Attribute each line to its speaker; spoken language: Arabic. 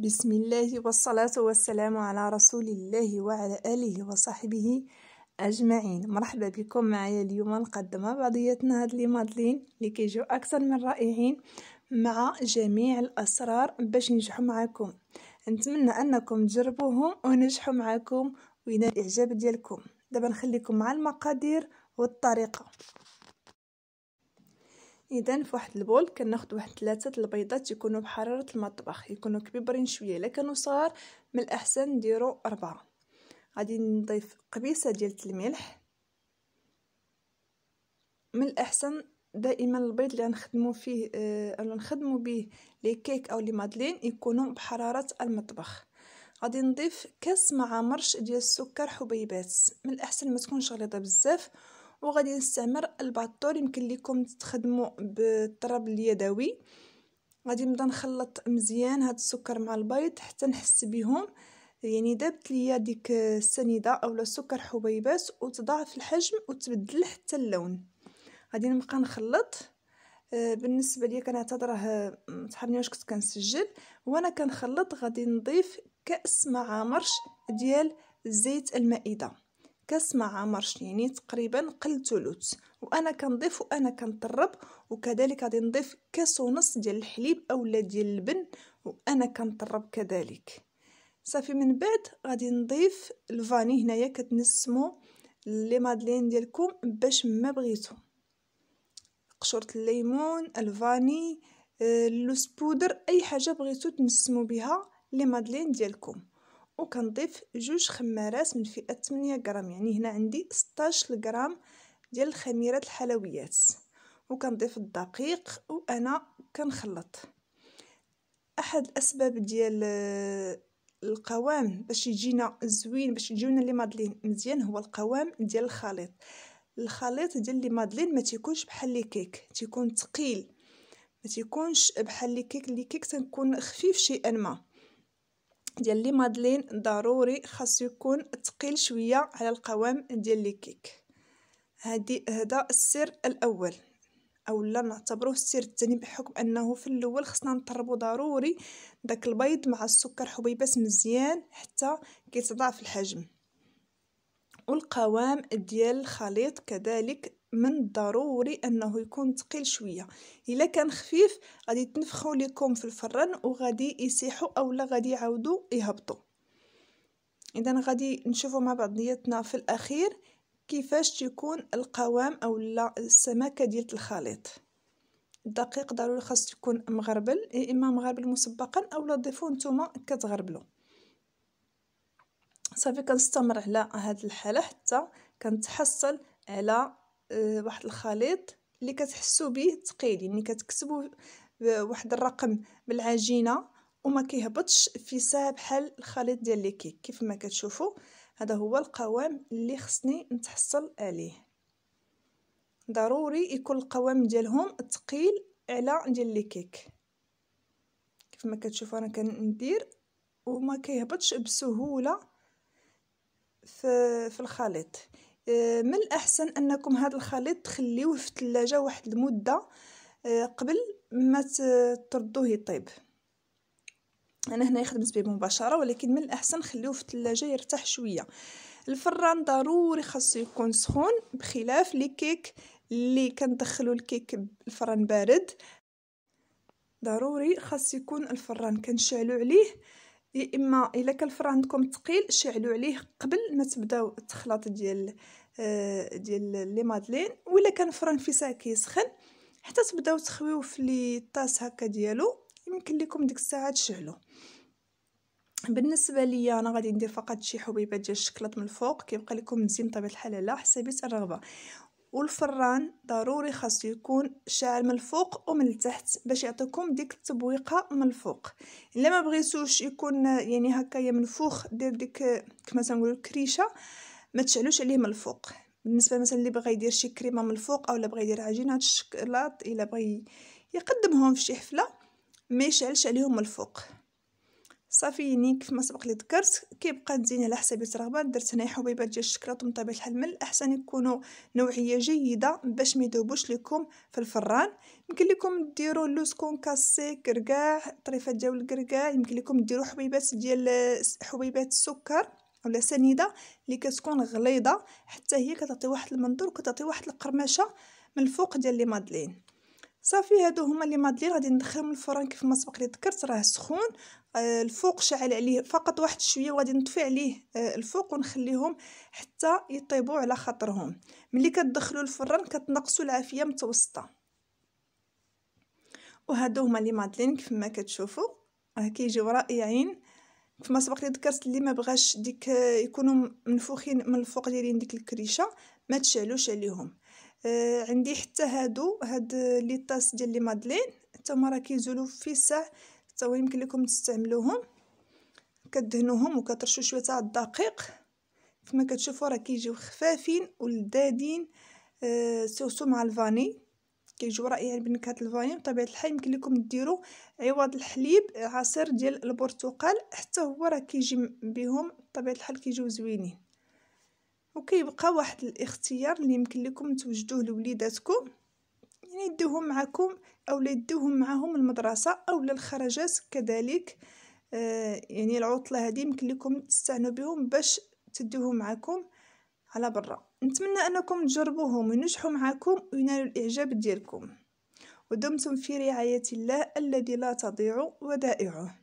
Speaker 1: بسم الله والصلاة والسلام على رسول الله وعلى آله وصحبه أجمعين مرحبا بكم معايا اليوم نقدم بعضياتنا هاد لي مادلين اللي كيجيو أكثر من رائعين مع جميع الأسرار باش ينجحوا معاكم نتمنى أنكم تجربوهم ونجحوا معاكم وينال الإعجاب ديالكم دابا نخليكم مع المقادير والطريقة اذا فواحد البول كناخذ واحد ثلاثه البيضات يكونوا بحراره المطبخ يكونوا كبيبرين شويه الا كانوا صغار من الاحسن نديروا اربعه غادي نضيف قبيصه ديال الملح من الاحسن دائما البيض اللي غنخدمو فيه آه اللي نخدمو به لي كيك او لي مادلين يكونوا بحراره المطبخ غادي نضيف كاس معمرش ديال السكر حبيبات من الاحسن ما تكونش غليظه بزاف وغادي نستعمل الباطور يمكن لكم تخدموا بالطراب اليدوي غادي نبدا نخلط مزيان هاد السكر مع البيض حتى نحس بهم يعني دابت ليا ديك السنيده اولا سكر حبيبات وتضاعف الحجم وتبدل حتى اللون غادي نبقى نخلط آه، بالنسبه ليا راه تحرني واش كنت كنسجل وانا كنخلط غادي نضيف كاس معامرش ديال زيت المائده كاس مع عمرش يعني تقريبا قل ثلث وانا كنضيف وانا كنطرب وكذلك غادي نضيف كاس ونص ديال الحليب اولا ديال اللبن وانا كنطرب كذلك صافي من بعد غادي نضيف الفاني هنايا كتنسمو لي مادلين ديالكم باش ما بغيتو قشرة الليمون الفاني اللوز آه، بودر اي حاجه بغيتو تنسمو بها لي مادلين ديالكم وكنضيف جوج خمارات من فئه 8 غرام يعني هنا عندي 16 غرام ديال الخميره الحلويات وكنضيف الدقيق وانا كنخلط احد الاسباب ديال آه، القوام باش يجينا زوين باش يجيونا لي مادلين مزيان هو القوام ديال الخليط الخليط ديال لي مادلين ما تيكونش بحال لي كيك تيكون ثقيل ما تيكونش بحال لي كيك لي كيك تنكون خفيف شيئا ما ديال لي مادلين ضروري خاصو يكون ثقيل شويه على القوام ديال لي كيك هادي هذا السر الاول اولا نعتبروه السر الثاني بحكم انه في الاول خصنا نطربو ضروري داك البيض مع السكر حبيبات مزيان حتى كيتضاعف الحجم والقوام ديال الخليط كذلك من الضروري انه يكون ثقيل شويه الا كان خفيف غادي تنفخوا ليكم في الفران وغادي يسيحوا اولا غادي يعاودوا يهبطوا اذا غادي نشوفوا مع بعضياتنا في الاخير كيفاش تيكون القوام اولا السمكه ديال الخليط الدقيق ضروري خاص يكون مغربل يا اما مغربل مسبقا اولا ضيفوه نتوما كتغربلو صافي كنستمر على هذه الحاله حتى كنتحصل على آه، واحد الخليط اللي كتحسوا به ثقيل يعني كتكسبوا واحد الرقم بالعجينه وما كيهبطش فيساع بحال الخليط ديال لي كيك كيف ما كتشوفوا هذا هو القوام اللي خصني نتحصل عليه ضروري يكون القوام ديالهم ثقيل على ديال لي كيك كيف ما كتشوفوا انا كندير وما كيهبطش بسهوله في في الخليط آه، من الأحسن أنكم هذا الخليط تخليوه في الثلاجة واحد المدة آه، قبل ما تردوه يطيب انا هنا يخدم زبيب مباشره ولكن من الاحسن خليوه في الثلاجه يرتاح شويه الفران ضروري خاصو يكون سخون بخلاف لي كيك اللي كندخلو الكيك الفران بارد ضروري خاص يكون الفران كنشعلو عليه يا اما الا كان الفرع عندكم ثقيل شعلوا عليه قبل ما تبداو التخلاط ديال آه، ديال لي مادلين ولا كان في ساعه كيسخن حتى تبداو تخويو في لي طاس هكا ديالو يمكن لكم ديك الساعه تشعلوه بالنسبه ليا انا غادي ندير فقط شي حبيبات ديال الشكلاط من الفوق كيبقى لكم مزيان بطبيعه الحال على حسب الرغبه والفران ضروري خاصو يكون شاعل من الفوق ومن التحت باش يعطيكم ديك التبويقه من الفوق الا ما بغيتوش يكون يعني هكايا منفوخ دير ديك كما تنقولوا الكريشه ما تشعلوش عليه من الفوق بالنسبه مثلا اللي بغى يدير شي كريمه من الفوق اولا بغى يدير عجينه الشكلاط الا بغى يقدمهم في شي حفله ما يشعلش عليهم من الفوق صافي يعني كيف ما سبق لي ذكرت كيبقى نزين على حسب الرغبه درت هنايا حبيبات ديال الشكلاط من طبيعه الحال من الاحسن يكونوا نوعيه جيده باش ما يذوبوش لكم في الفران يمكن لكم ديروا اللوز كونكاسي كركاع طريفات ديال الكركاع يمكن لكم ديروا حبيبات ديال حبيبات السكر ولا سنيده اللي كتكون غليظه حتى هي كتعطي واحد المنظور وكتعطي واحد القرمشه من الفوق ديال لي مادلين صافي هادو هما لي مادلين غادي ندخلهم الفران كيف ما سبق لي ذكرت راه سخون آه، الفوق شعل عليه فقط واحد شويه وغادي نطفي عليه آه، الفوق ونخليهم حتى يطيبوا على خاطرهم ملي كتدخلوا الفران كتنقصوا العافيه متوسطه وهادو هما لي مادلين كيف ما كتشوفوا راه كيجيو رائعين كيف ما سبق لي ذكرت اللي ما بغاش ديك آه، يكونوا منفوخين من الفوق دايرين ديك الكريشه ما تشعلوش عليهم آه عندي حتى هادو هاد لي طاس ديال لي مادلين حتى هما راه كيزولوا في ساع حتى هو يمكن لكم تستعملوهم كدهنوهم وكترشوا شويه تاع الدقيق كما كتشوفوا راه كيجيو خفافين ولذاذين آه سوسو مع الفاني كيجيو رائعين بنكهه الفاني بطبيعه الحال يمكن لكم ديروا عوض الحليب عصير ديال البرتقال حتى هو راه كيجي بهم بطبيعه الحال كيجيو زوينين وكيبقى واحد الاختيار اللي يمكن لكم توجدوه لوليداتكم يعني يدوهم معكم او لا معهم معاهم المدرسه او للخرجات كذلك آه يعني العطله هذه يمكن لكم تستعنوا بهم باش تدوهم معكم على برا نتمنى انكم تجربوهم وينجحوا معكم وينالوا الاعجاب ديالكم ودمتم في رعايه الله الذي لا تضيع ودائعه